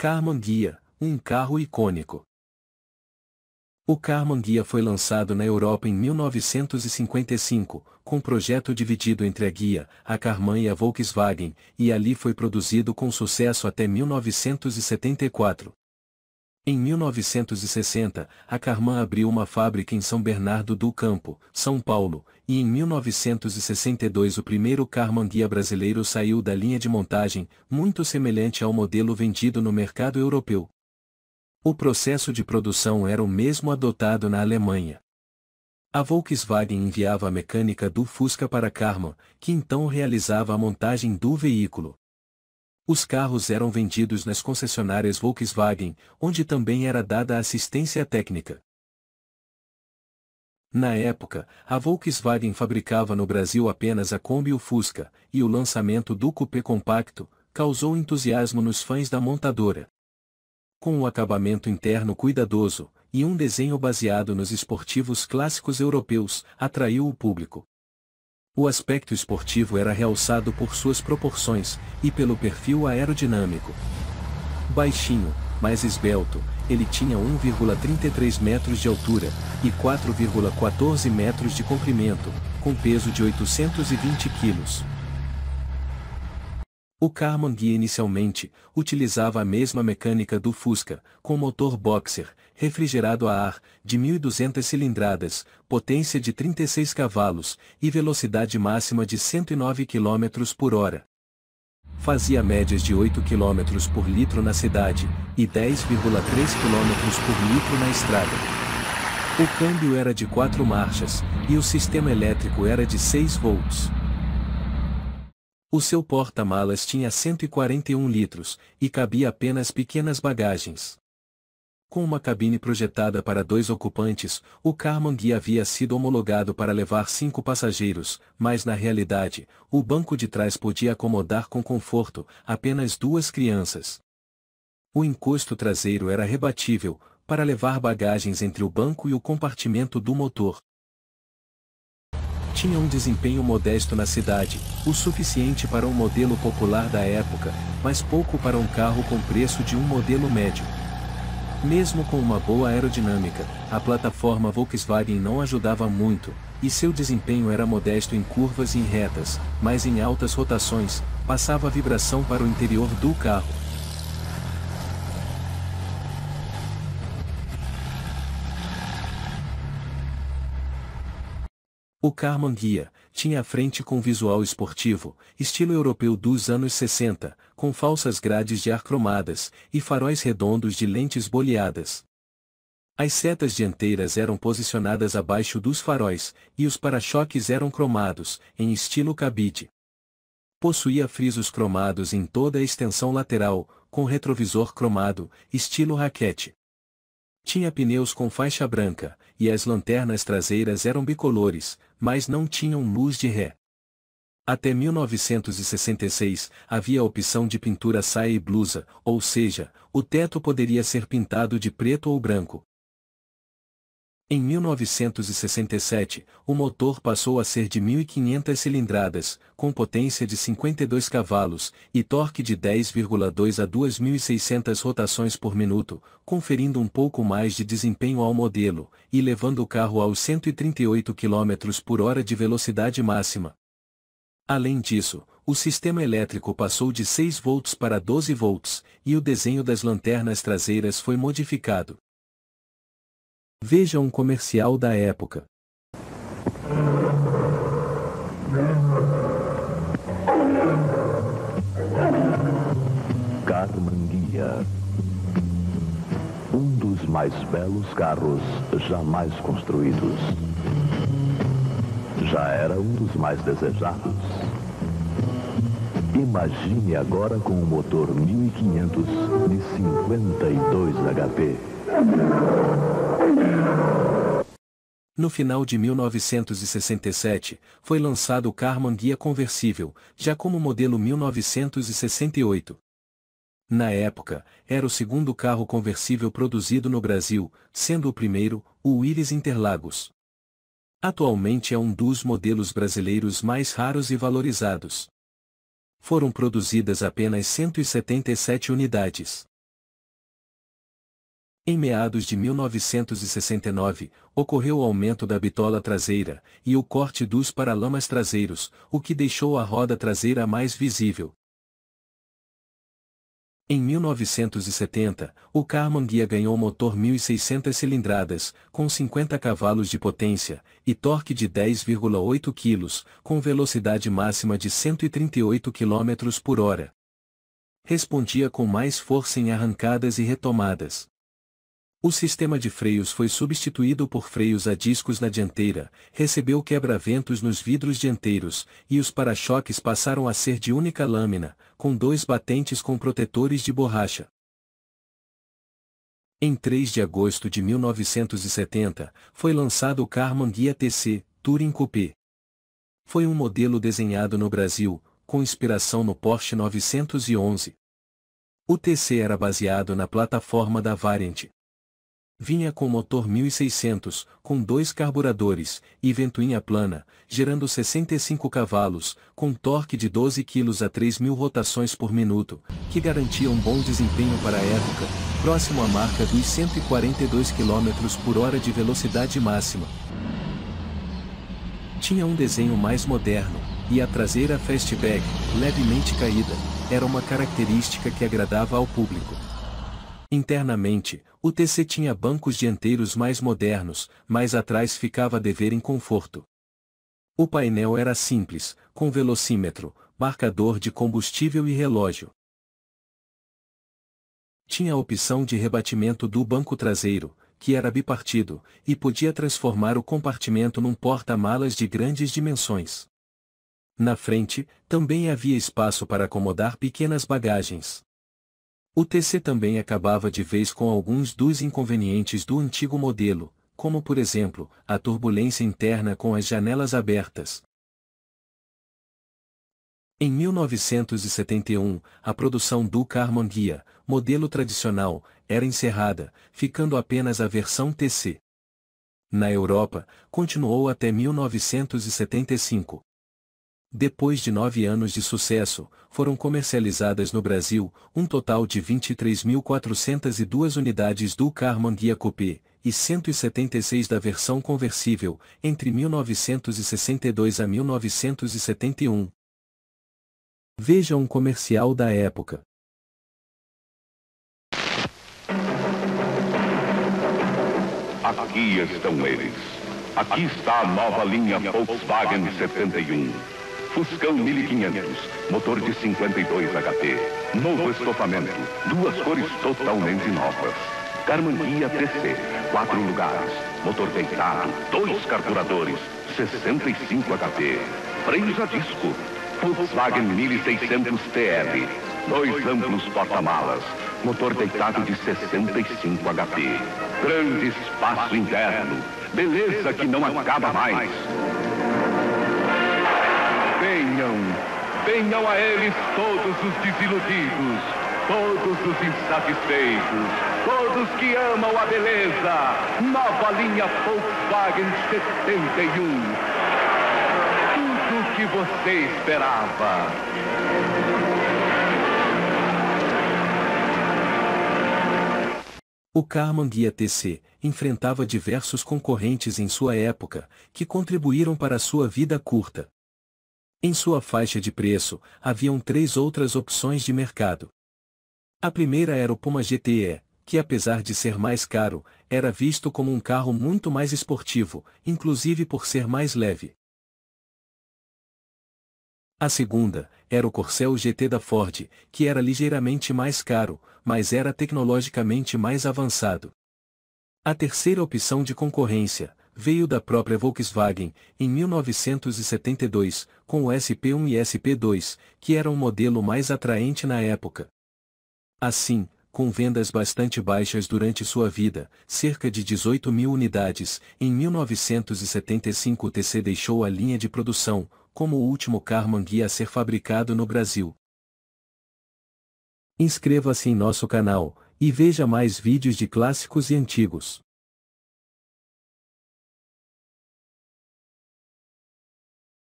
Karmann Guia, um carro icônico. O Karmann Guia foi lançado na Europa em 1955, com projeto dividido entre a Guia, a Karmann e a Volkswagen, e ali foi produzido com sucesso até 1974. Em 1960, a Carman abriu uma fábrica em São Bernardo do Campo, São Paulo, e em 1962 o primeiro Carman guia brasileiro saiu da linha de montagem, muito semelhante ao modelo vendido no mercado europeu. O processo de produção era o mesmo adotado na Alemanha. A Volkswagen enviava a mecânica do Fusca para Carman, que então realizava a montagem do veículo. Os carros eram vendidos nas concessionárias Volkswagen, onde também era dada assistência técnica. Na época, a Volkswagen fabricava no Brasil apenas a Kombi e o Fusca, e o lançamento do Coupé compacto causou entusiasmo nos fãs da montadora. Com o acabamento interno cuidadoso e um desenho baseado nos esportivos clássicos europeus, atraiu o público o aspecto esportivo era realçado por suas proporções e pelo perfil aerodinâmico. Baixinho, mas esbelto, ele tinha 1,33 metros de altura e 4,14 metros de comprimento, com peso de 820 quilos. O Karmann Gui inicialmente utilizava a mesma mecânica do Fusca, com motor boxer, refrigerado a ar, de 1200 cilindradas, potência de 36 cavalos e velocidade máxima de 109 km por hora. Fazia médias de 8 km por litro na cidade e 10,3 km por litro na estrada. O câmbio era de quatro marchas e o sistema elétrico era de 6 volts. O seu porta-malas tinha 141 litros, e cabia apenas pequenas bagagens. Com uma cabine projetada para dois ocupantes, o Carman Gui havia sido homologado para levar cinco passageiros, mas na realidade, o banco de trás podia acomodar com conforto apenas duas crianças. O encosto traseiro era rebatível, para levar bagagens entre o banco e o compartimento do motor, tinha um desempenho modesto na cidade, o suficiente para um modelo popular da época, mas pouco para um carro com preço de um modelo médio. Mesmo com uma boa aerodinâmica, a plataforma Volkswagen não ajudava muito, e seu desempenho era modesto em curvas e em retas, mas em altas rotações, passava vibração para o interior do carro. O Carman Guia tinha a frente com visual esportivo, estilo europeu dos anos 60, com falsas grades de ar cromadas e faróis redondos de lentes boleadas. As setas dianteiras eram posicionadas abaixo dos faróis e os para-choques eram cromados, em estilo cabide. Possuía frisos cromados em toda a extensão lateral, com retrovisor cromado, estilo raquete. Tinha pneus com faixa branca, e as lanternas traseiras eram bicolores, mas não tinham luz de ré. Até 1966, havia a opção de pintura saia e blusa, ou seja, o teto poderia ser pintado de preto ou branco, em 1967, o motor passou a ser de 1.500 cilindradas, com potência de 52 cavalos e torque de 10,2 a 2.600 rotações por minuto, conferindo um pouco mais de desempenho ao modelo e levando o carro aos 138 km por hora de velocidade máxima. Além disso, o sistema elétrico passou de 6 volts para 12 volts e o desenho das lanternas traseiras foi modificado. Veja um comercial da época. Carmanguia. Um dos mais belos carros jamais construídos. Já era um dos mais desejados. Imagine agora com um motor 1500 de 52 HP. No final de 1967, foi lançado o Karmann Guia Conversível, já como modelo 1968. Na época, era o segundo carro conversível produzido no Brasil, sendo o primeiro, o Willys Interlagos. Atualmente é um dos modelos brasileiros mais raros e valorizados. Foram produzidas apenas 177 unidades. Em meados de 1969, ocorreu o aumento da bitola traseira e o corte dos paralamas traseiros, o que deixou a roda traseira mais visível. Em 1970, o Karmann Guia ganhou motor 1600 cilindradas, com 50 cavalos de potência e torque de 10,8 kg, com velocidade máxima de 138 km por hora. Respondia com mais força em arrancadas e retomadas. O sistema de freios foi substituído por freios a discos na dianteira, recebeu quebra-ventos nos vidros dianteiros, e os para-choques passaram a ser de única lâmina, com dois batentes com protetores de borracha. Em 3 de agosto de 1970, foi lançado o Carman Guia TC, Touring Coupé. Foi um modelo desenhado no Brasil, com inspiração no Porsche 911. O TC era baseado na plataforma da Variant. Vinha com motor 1600, com dois carburadores, e ventoinha plana, gerando 65 cavalos, com torque de 12 kg a 3.000 rotações por minuto, que garantia um bom desempenho para a época, próximo à marca dos 142 km por hora de velocidade máxima. Tinha um desenho mais moderno, e a traseira fastback, levemente caída, era uma característica que agradava ao público. Internamente, o TC tinha bancos dianteiros mais modernos, mas atrás ficava a dever em conforto. O painel era simples, com velocímetro, marcador de combustível e relógio. Tinha a opção de rebatimento do banco traseiro, que era bipartido, e podia transformar o compartimento num porta-malas de grandes dimensões. Na frente, também havia espaço para acomodar pequenas bagagens. O TC também acabava de vez com alguns dos inconvenientes do antigo modelo, como por exemplo, a turbulência interna com as janelas abertas. Em 1971, a produção do Karmann Guia, modelo tradicional, era encerrada, ficando apenas a versão TC. Na Europa, continuou até 1975. Depois de nove anos de sucesso, foram comercializadas no Brasil, um total de 23.402 unidades do Carman Guia Coupé, e 176 da versão conversível, entre 1962 a 1971. Veja um comercial da época. Aqui estão eles. Aqui está a nova linha Volkswagen 71 Fuscão 1500, motor de 52 HP, novo estofamento, duas cores totalmente novas. Carmanguia TC, quatro lugares, motor deitado, dois carburadores, 65 HP, freio a disco, Volkswagen 1600 TL, dois amplos porta-malas, motor deitado de 65 HP, grande espaço interno, beleza que não acaba mais. Venham, venham a eles todos os desiludidos, todos os insatisfeitos, todos que amam a beleza. Nova linha Volkswagen 71. Tudo o que você esperava. O Carman Guia TC enfrentava diversos concorrentes em sua época, que contribuíram para sua vida curta. Em sua faixa de preço, haviam três outras opções de mercado. A primeira era o Puma GTE, que apesar de ser mais caro, era visto como um carro muito mais esportivo, inclusive por ser mais leve. A segunda era o Corcel GT da Ford, que era ligeiramente mais caro, mas era tecnologicamente mais avançado. A terceira opção de concorrência veio da própria Volkswagen, em 1972, com o SP1 e SP2, que era um modelo mais atraente na época. Assim, com vendas bastante baixas durante sua vida, cerca de 18 mil unidades, em 1975 o TC deixou a linha de produção, como o último carro manguia a ser fabricado no Brasil. Inscreva-se em nosso canal, e veja mais vídeos de clássicos e antigos.